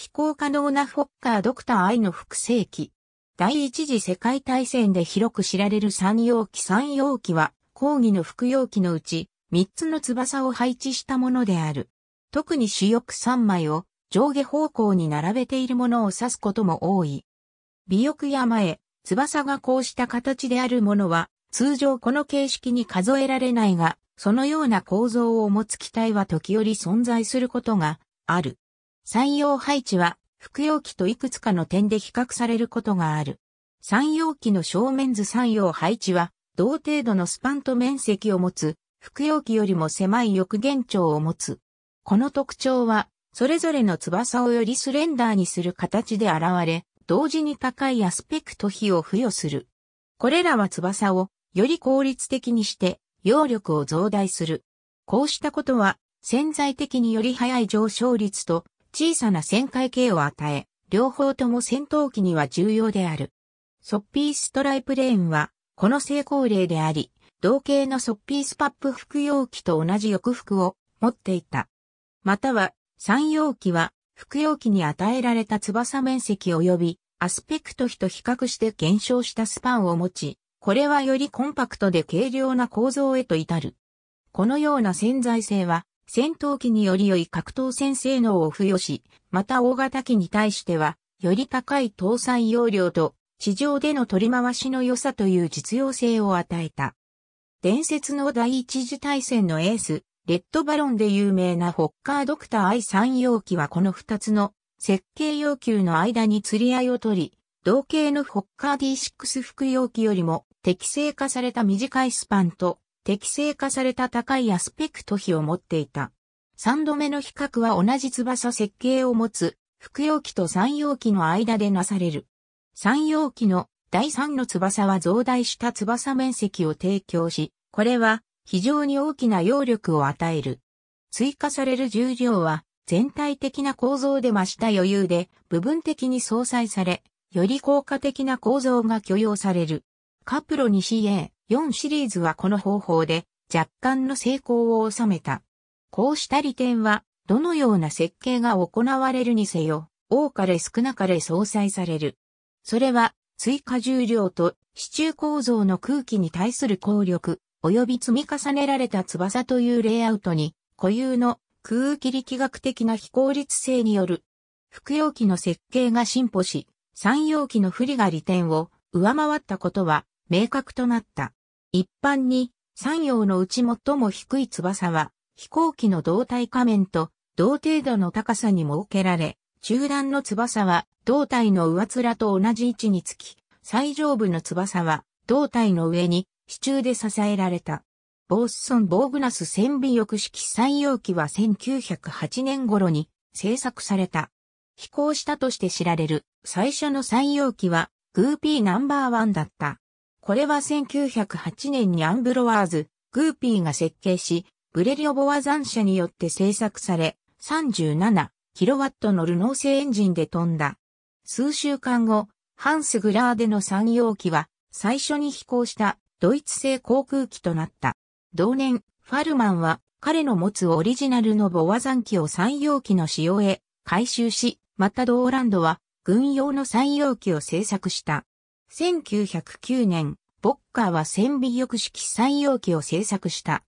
飛行可能なフォッカードクター I の複製機。第一次世界大戦で広く知られる三洋機三洋機は、講義の服用機のうち、三つの翼を配置したものである。特に主翼三枚を上下方向に並べているものを指すことも多い。尾翼や前、翼がこうした形であるものは、通常この形式に数えられないが、そのような構造を持つ機体は時折存在することがある。三葉配置は、服用機といくつかの点で比較されることがある。三葉機の正面図三葉配置は、同程度のスパンと面積を持つ、服用機よりも狭い翼限長を持つ。この特徴は、それぞれの翼をよりスレンダーにする形で現れ、同時に高いアスペクト比を付与する。これらは翼をより効率的にして、揚力を増大する。こうしたことは、潜在的により早い上昇率と小さな旋回系を与え、両方とも戦闘機には重要である。ソッピーストライプレーンは、この成功例であり、同型のソッピースパップ服用機と同じ翼服を持っていた。または、三用機は、服用機に与えられた翼面積及び、アスペクト比と比較して減少したスパンを持ち、これはよりコンパクトで軽量な構造へと至る。このような潜在性は、戦闘機により良い格闘戦性能を付与し、また大型機に対しては、より高い搭載容量と、地上での取り回しの良さという実用性を与えた。伝説の第一次大戦のエース、レッドバロンで有名なホッカードクター I3 容器はこの2つの設計要求の間に釣り合いを取り、同型のホッカー D6 服容器よりも適正化された短いスパンと適正化された高いアスペクト比を持っていた。3度目の比較は同じ翼設計を持つ、複葉機と三葉機の間でなされる。三葉機の第3の翼は増大した翼面積を提供し、これは非常に大きな揚力を与える。追加される重量は全体的な構造で増した余裕で部分的に相殺され、より効果的な構造が許容される。カプロ 2CA 4シリーズはこの方法で若干の成功を収めた。こうした利点は、どのような設計が行われるにせよ、多かれ少なかれ相殺される。それは、追加重量と支柱構造の空気に対する効力、及び積み重ねられた翼というレイアウトに、固有の空気力学的な非効率性による、複容機の設計が進歩し、三容機の不利が利点を上回ったことは明確となった。一般に、三葉のうち最も低い翼は、飛行機の胴体仮面と同程度の高さに設けられ、中段の翼は胴体の上面と同じ位置につき、最上部の翼は胴体の上に支柱で支えられた。ボースソン・ボーグナス船尾翼式山陽機は1908年頃に製作された。飛行したとして知られる最初の山陽機はグーピーナンバーワンだった。これは1908年にアンブロワーズ、グーピーが設計し、ブレリオボワザン社によって製作され、37kW のルノー製エンジンで飛んだ。数週間後、ハンスグラーデの3号機は、最初に飛行したドイツ製航空機となった。同年、ファルマンは彼の持つオリジナルのボワザン機を3容機の使用へ回収し、またドーランドは軍用の3容機を製作した。1909年、ボッカーは線尾翼式採用機を製作した。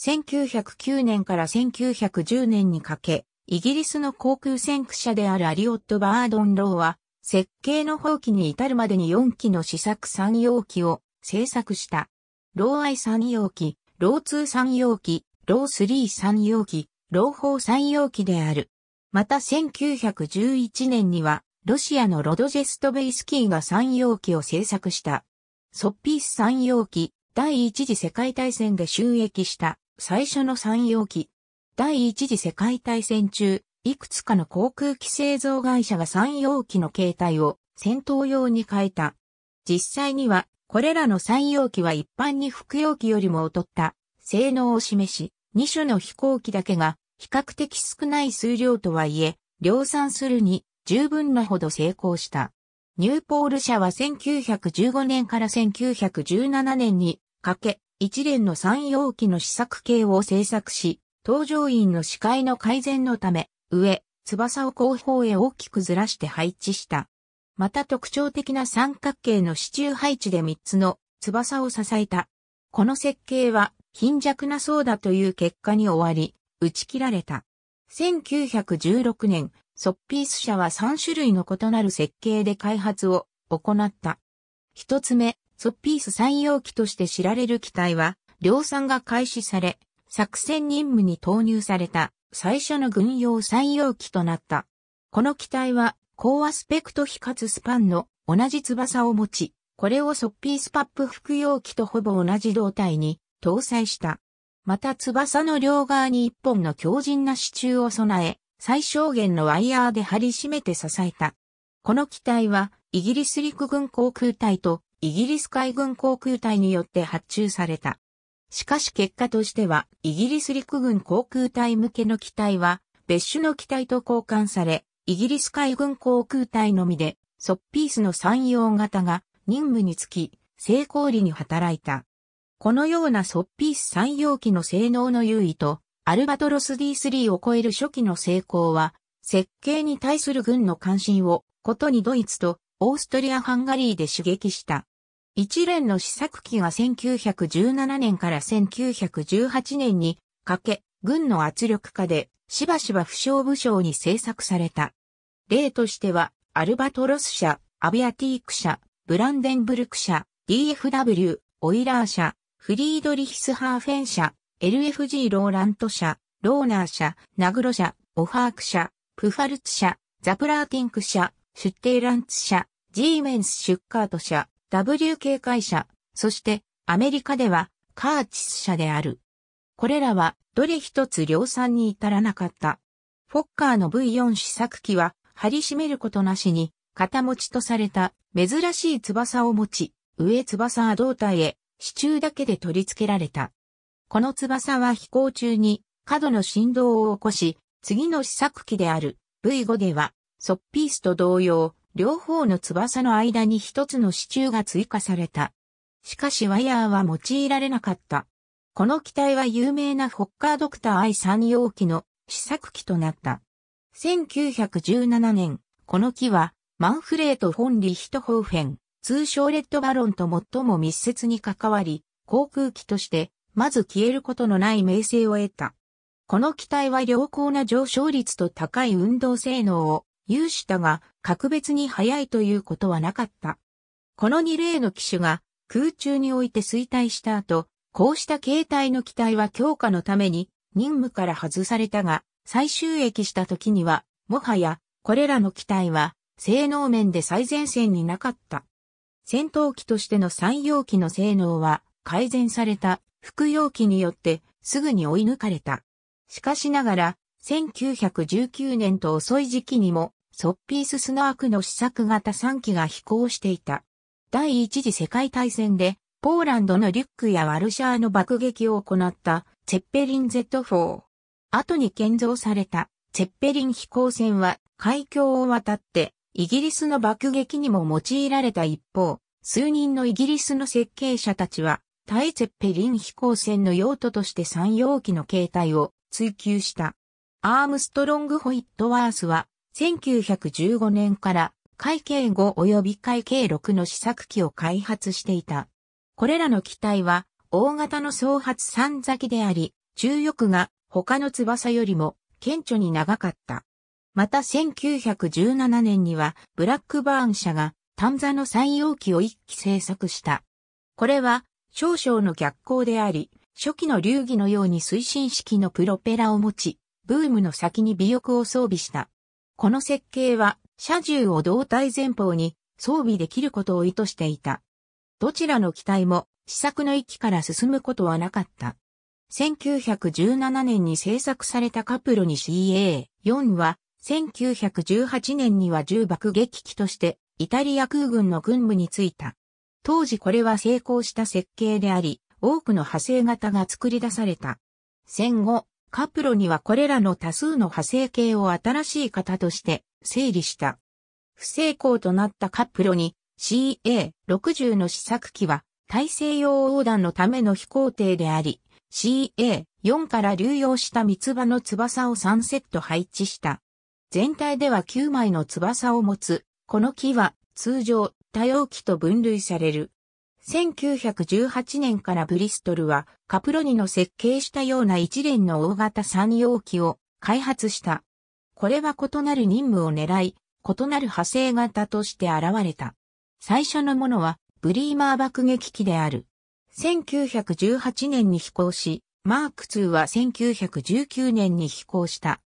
1909年から1910年にかけ、イギリスの航空先駆者であるアリオット・バードンローは、設計の放棄に至るまでに4機の試作産業機を製作した。ローアイ産業機、ロー2産業機、ロー3産業機、ロー4産業機である。また1911年には、ロシアのロドジェストベイスキーが三容器を製作した。ソッピース三容器、第一次世界大戦で収益した最初の三容器。第一次世界大戦中、いくつかの航空機製造会社が三容器の形態を戦闘用に変えた。実際には、これらの三容器は一般に服用機よりも劣った性能を示し、二種の飛行機だけが比較的少ない数量とはいえ、量産するに十分なほど成功した。ニューポール社は1915年から1917年にかけ、一連の三容器の試作系を制作し、搭乗員の視界の改善のため、上、翼を後方へ大きくずらして配置した。また特徴的な三角形の支柱配置で三つの翼を支えた。この設計は貧弱なそうだという結果に終わり、打ち切られた。1916年、ソッピース社は3種類の異なる設計で開発を行った。一つ目、ソッピース採用機として知られる機体は、量産が開始され、作戦任務に投入された最初の軍用採用機となった。この機体は、高アスペクト比かつスパンの同じ翼を持ち、これをソッピースパップ副用機とほぼ同じ胴体に搭載した。また翼の両側に一本の強靭な支柱を備え、最小限のワイヤーで張り締めて支えた。この機体は、イギリス陸軍航空隊とイギリス海軍航空隊によって発注された。しかし結果としては、イギリス陸軍航空隊向けの機体は、別種の機体と交換され、イギリス海軍航空隊のみで、ソッピースの山陽型が任務につき、成功裏に働いた。このようなソッピース3用機の性能の優位と、アルバトロス D3 を超える初期の成功は、設計に対する軍の関心を、ことにドイツとオーストリア・ハンガリーで刺激した。一連の試作機が1917年から1918年にかけ、軍の圧力下で、しばしば不傷武将に制作された。例としては、アルバトロス社、アビアティーク社、ブランデンブルク社、DFW、オイラー社、フリードリヒスハーフェン社、LFG ローラント社、ローナー社、ナグロ社、オファーク社、プファルツ社、ザプラーティンク社、シュッテイランツ社、ジーメンス・シュッカート社、WK 会社、そしてアメリカではカーチス社である。これらはどれ一つ量産に至らなかった。フォッカーの V4 試作機は張り締めることなしに肩持ちとされた珍しい翼を持ち、上翼は胴体へ支柱だけで取り付けられた。この翼は飛行中に過度の振動を起こし、次の試作機である V5 では、ソッピースと同様、両方の翼の間に一つの支柱が追加された。しかしワイヤーは用いられなかった。この機体は有名なホッカードクター I3 号機の試作機となった。1917年、この機はマンフレート・フォン・リヒトホーフェン、通称レッドバロンと最も密接に関わり、航空機としてまず消えることのない名声を得た。この機体は良好な上昇率と高い運動性能を有したが、格別に速いということはなかった。この2例の機種が空中において衰退した後、こうした形態の機体は強化のために任務から外されたが、最終駅した時には、もはや、これらの機体は、性能面で最前線になかった。戦闘機としての採用機の性能は改善された服用機によってすぐに追い抜かれた。しかしながら、1919年と遅い時期にも、ソッピーススナークの試作型3機が飛行していた。第一次世界大戦で、ポーランドのリュックやワルシャーの爆撃を行ったツェッペリン Z4。後に建造されたツェッペリン飛行船は海峡を渡ってイギリスの爆撃にも用いられた一方、数人のイギリスの設計者たちは対ゼッペリン飛行船の用途として三容機の形態を追求した。アームストロング・ホイットワースは、1915年から会計5及び会計6の試作機を開発していた。これらの機体は、大型の総発三咲きであり、重翼が他の翼よりも顕著に長かった。また1917年にはブラックバーン社がン座の三用機を一機製作した。これは少々の逆光であり、初期の流儀のように推進式のプロペラを持ち、ブームの先に尾翼を装備した。この設計は、車重を胴体前方に装備できることを意図していた。どちらの機体も試作の域から進むことはなかった。1917年に製作されたカプロに CA4 は、1918年には重爆撃機としてイタリア空軍の軍部に就いた。当時これは成功した設計であり、多くの派生型が作り出された。戦後、カプロにはこれらの多数の派生系を新しい型として整理した。不成功となったカプロに CA60 の試作機は大西洋横断のための飛行艇であり、CA4 から流用した三つ葉の翼を3セット配置した。全体では9枚の翼を持つ。この機は通常多容器と分類される。1918年からブリストルはカプロニの設計したような一連の大型三容器を開発した。これは異なる任務を狙い、異なる派生型として現れた。最初のものはブリーマー爆撃機である。1918年に飛行し、マーク2は1919年に飛行した。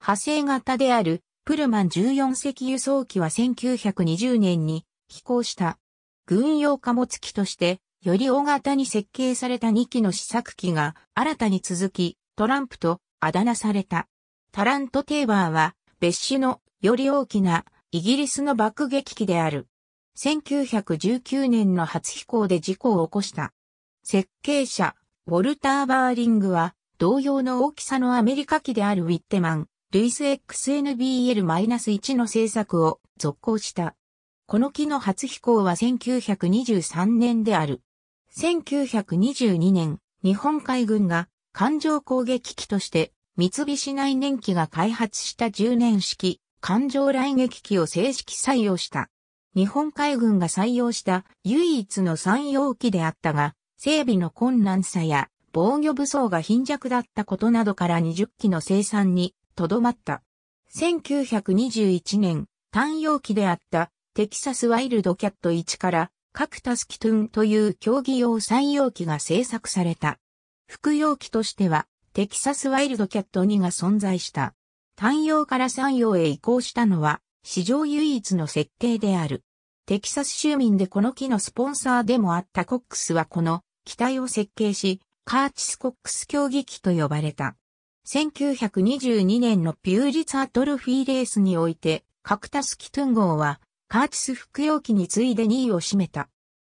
派生型であるプルマン14隻輸送機は1920年に寄港した。軍用貨物機として、より大型に設計された2機の試作機が新たに続き、トランプとあだ名された。タラント・テーバーは別種のより大きなイギリスの爆撃機である。1919年の初飛行で事故を起こした。設計者、ウォルター・バーリングは同様の大きさのアメリカ機であるウィッテマン、ルイス XNBL-1 の製作を続行した。この機の初飛行は1923年である。1922年、日本海軍が艦上攻撃機として三菱内燃機が開発した10年式艦上来撃機を正式採用した。日本海軍が採用した唯一の産用機であったが、整備の困難さや防御武装が貧弱だったことなどから20機の生産にとどまった。1921年、単用機であったテキサスワイルドキャット1からカクタスキトゥンという競技用採用機が製作された。副用機としてはテキサスワイルドキャット2が存在した。単用から三用へ移行したのは史上唯一の設計である。テキサス州民でこの機のスポンサーでもあったコックスはこの機体を設計し、カーチス・コックス競技機と呼ばれた。1922年のピューリツァトルフィーレースにおいて、カクタス・キトゥン号はパーチス服用機に次いで2位を占めた。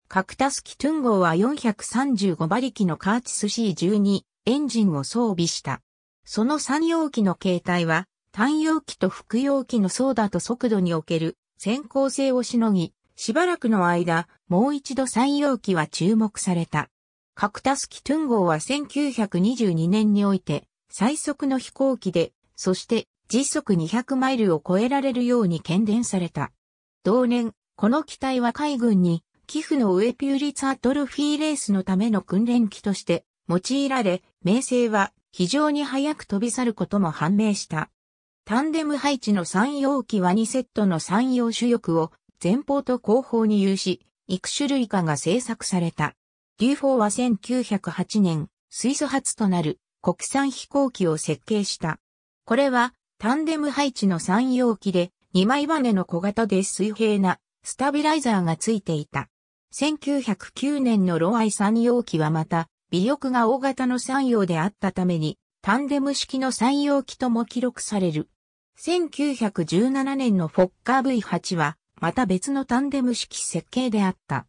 カクタス機トゥン号は435馬力のカーチス C12 エンジンを装備した。その3容器の形態は、単容器と服用器のソーダと速度における先行性をしのぎ、しばらくの間、もう一度3容器は注目された。カクタス機トゥン号は1922年において、最速の飛行機で、そして時速200マイルを超えられるように検伝された。同年、この機体は海軍に、寄付の上ピューリツァートルフィーレースのための訓練機として用いられ、名声は非常に早く飛び去ることも判明した。タンデム配置の三容機は2セットの三容主翼を前方と後方に有し、幾種類かが製作された。D4 は1908年、スイスとなる国産飛行機を設計した。これはタンデム配置の3容機で2枚バネの小型で水平なスタビライザーがついていた。1909年のロアイ3号機はまた、尾翼が大型の3用であったために、タンデム式の3用機とも記録される。1917年のフォッカー V8 は、また別のタンデム式設計であった。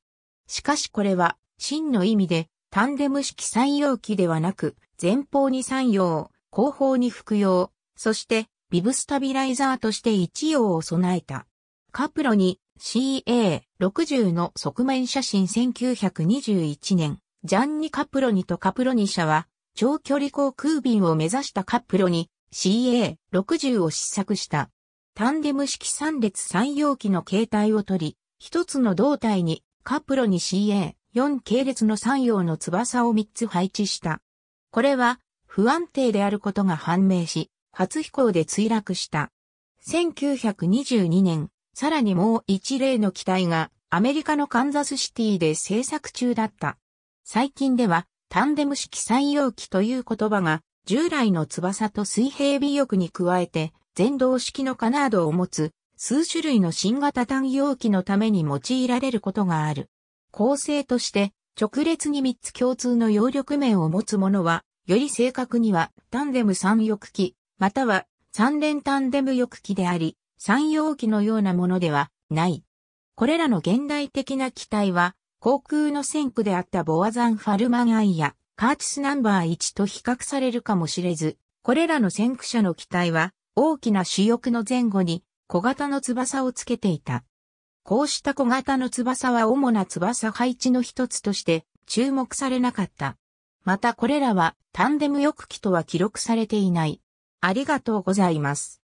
しかしこれは、真の意味で、タンデム式3用機ではなく、前方に3用、後方に服用、そしてビブスタビライザーとして一用を備えた。カプロに CA60 の側面写真1921年、ジャンニ・カプロニとカプロニ社は、長距離航空便を目指したカプロに CA60 を試作した。タンデム式3列3容器の形態を取り、一つの胴体にカプロに CA4 系列の3用の翼を3つ配置した。これは不安定であることが判明し、初飛行で墜落した。1922年、さらにもう一例の機体がアメリカのカンザスシティで製作中だった。最近ではタンデム式採用機という言葉が従来の翼と水平尾翼に加えて全動式のカナードを持つ数種類の新型単容機のために用いられることがある。構成として直列に3つ共通の揚力面を持つものはより正確にはタンデム三翼機または三連単デム翼機であり、三陽機のようなものではない。これらの現代的な機体は、航空の先駆であったボアザン・ファルマン・アイやカーチスナンバー1と比較されるかもしれず、これらの先駆者の機体は大きな主翼の前後に小型の翼をつけていた。こうした小型の翼は主な翼配置の一つとして注目されなかった。またこれらはタンデム翼機とは記録されていない。ありがとうございます。